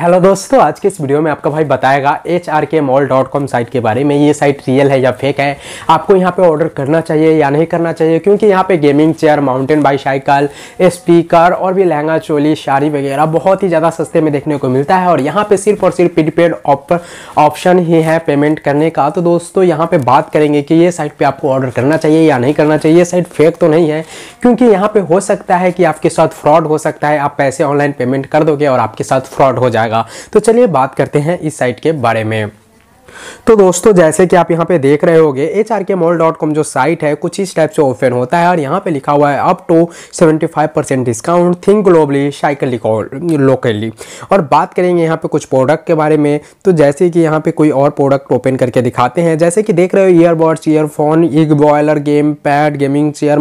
Hello दोस्तों आज के इस वीडियो में आपका भाई बताएगा H R K mall dot com site के बारे में ये साइट रियल है या फेक है आपको यहाँ पे ऑर्डर करना चाहिए या नहीं करना चाहिए क्योंकि यहाँ पे gaming chair mountain bicycle speaker और भी लहंगा चोली साड़ी वगैरह बहुत ही ज़्यादा सस्ते में देखने को मिलता है और यहाँ पर सिर्फ और सिर्फ प्रीपेड ऑप्शन ही है पेमेंट करने का तो दोस्तों यहाँ पर बात करेंगे कि ये साइट पर आपको ऑर्डर करना चाहिए या नहीं करना चाहिए ये साइट फेक तो नहीं है क्योंकि यहाँ पर हो सकता है कि आपके साथ फ्रॉड हो सकता है आप पैसे ऑनलाइन पेमेंट कर दोगे और आपके साथ फ्रॉड हो जाए जाएगा तो चलिए बात करते हैं इस साइट के बारे में तो दोस्तों जैसे कि आप यहाँ पे देख रहे गए H R K dot com जो साइट है कुछ इस टाइप से ओपन होता है और यहाँ पे लिखा हुआ है up to seventy five percent discount think globally cycle locally और बात करेंगे यहाँ पे कुछ प्रोडक्ट के बारे में तो जैसे कि यहाँ पे कोई और प्रोडक्ट ओपन करके दिखाते हैं जैसे कि देख रहे हो earbuds earphone egg boiler game pad gaming chair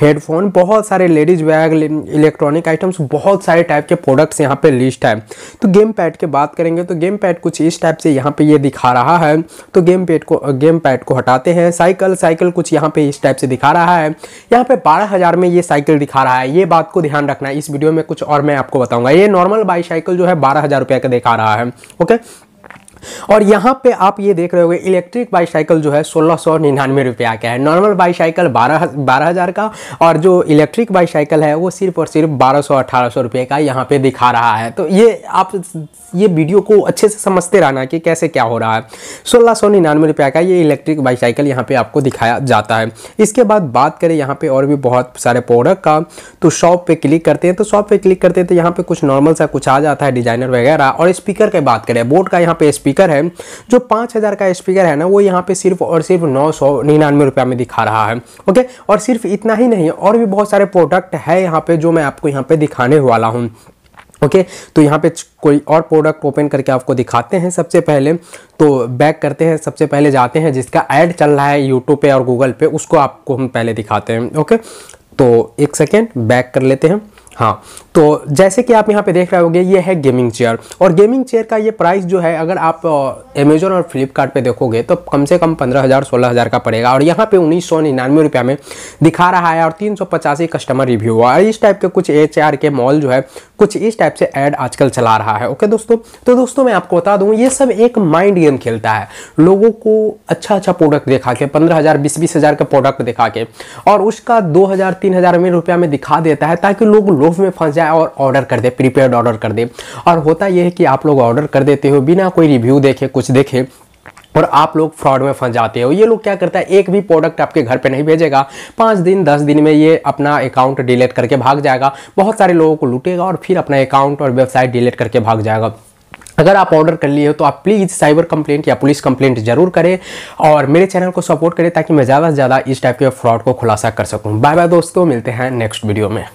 headphone बहुत सारे लेडीज बैग इलेक्ट्रॉनिक आइटम्स बहुत सारे टाइप के प्रोडक्ट्स यहाँ पे लिस्ट है तो गेम पैड की बात करेंगे तो गेम पैड कुछ इस टाइप से यहाँ पे ये दिखा रहा है तो गेम पैड को गेम पैड को हटाते हैं साइकिल साइकिल कुछ यहाँ पे इस टाइप से दिखा रहा है यहाँ पे बारह हज़ार में ये साइकिल दिखा रहा है ये बात को ध्यान रखना है इस वीडियो में कुछ और मैं आपको बताऊँगा ये नॉर्मल बाई साइकिल जो है बारह हज़ार रुपये का दिखा रहा है ओके और यहाँ पे आप ये देख रहे होंगे इलेक्ट्रिक बाईसाइकिल जो है सोलह सौ निन्यानवे रुपया का है नॉर्मल बाईसाइकिल बारह बारह हज़ार का और जो इलेक्ट्रिक बाईसाइकिल है वो सिर्फ और सिर्फ बारह सौ अठारह सौ रुपये का यहाँ पे दिखा रहा है तो ये आप ये वीडियो को अच्छे से समझते रहना कि कैसे क्या हो रहा है सोलह सौ निन्यानवे रुपया का ये इलेक्ट्रिक बाईसाइकिल यहाँ पर आपको दिखाया जाता है इसके बाद बात करें यहाँ पर और भी बहुत सारे प्रोडक्ट का तो शॉप पर क्लिक करते हैं तो शॉप पर क्लिक करते हैं तो यहाँ पर कुछ नॉर्मल सा कुछ आ जाता है डिज़ाइनर वगैरह और स्पीकर की बात करें बोर्ड का यहाँ पर स्पीकर स्पीकर है जो पाँच हज़ार का स्पीकर है ना वो यहाँ पे सिर्फ और सिर्फ नौ सौ निन्यानवे रुपये में दिखा रहा है ओके और सिर्फ इतना ही नहीं और भी बहुत सारे प्रोडक्ट है यहाँ पे जो मैं आपको यहाँ पे दिखाने वाला हूँ ओके okay, तो यहाँ पे कोई और प्रोडक्ट ओपन करके आपको दिखाते हैं सबसे पहले तो बैक करते हैं सबसे पहले जाते हैं जिसका ऐड चल रहा है यूट्यूब पे और गूगल पे उसको आपको हम पहले दिखाते हैं ओके okay? तो एक सेकेंड बैक कर लेते हैं हाँ तो जैसे कि आप यहाँ पे देख रहे होंगे ये है गेमिंग चेयर और गेमिंग चेयर का ये प्राइस जो है अगर आप अमेजोन और फ्लिपकार्ट पे देखोगे तो कम से कम पंद्रह हज़ार सोलह हज़ार का पड़ेगा और यहाँ पे उन्नीस सौ निन्यानवे रुपया में दिखा रहा है और तीन सौ पचासी कस्टमर रिव्यू हुआ इस टाइप के कुछ एच आर के मॉल जो है कुछ इस टाइप से ऐड आजकल चला रहा है ओके दोस्तों तो दोस्तों मैं आपको बता दूँ ये सब एक माइंड गेम खेलता है लोगों को अच्छा अच्छा प्रोडक्ट दिखा के पंद्रह हज़ार बीस बीस हज़ार का प्रोडक्ट दिखा के और उसका दो हज़ार तीन हज़ार में रुपया में दिखा देता है ताकि लोग ग्रुप में फंस जाए और ऑर्डर कर दे प्रीपेड ऑर्डर कर दे और होता यह है कि आप लोग ऑर्डर कर देते हो बिना कोई रिव्यू देखे कुछ देखे और आप लोग फ्रॉड में फंस जाते हो ये लोग क्या करता है एक भी प्रोडक्ट आपके घर पे नहीं भेजेगा पाँच दिन दस दिन में ये अपना अकाउंट डिलीट करके भाग जाएगा बहुत सारे लोगों को लूटेगा और फिर अपना अकाउंट और वेबसाइट डिलीट करके भाग जाएगा अगर आप ऑर्डर कर लिए हो तो आप प्लीज़ साइबर कंप्लेंट या पुलिस कंप्लेंट जरूर करें और मेरे चैनल को सपोर्ट करें ताकि मैं ज़्यादा से ज़्यादा इस टाइप के फ्रॉड को खुलासा कर सकूँ बाय बाय दोस्तों मिलते हैं नेक्स्ट वीडियो में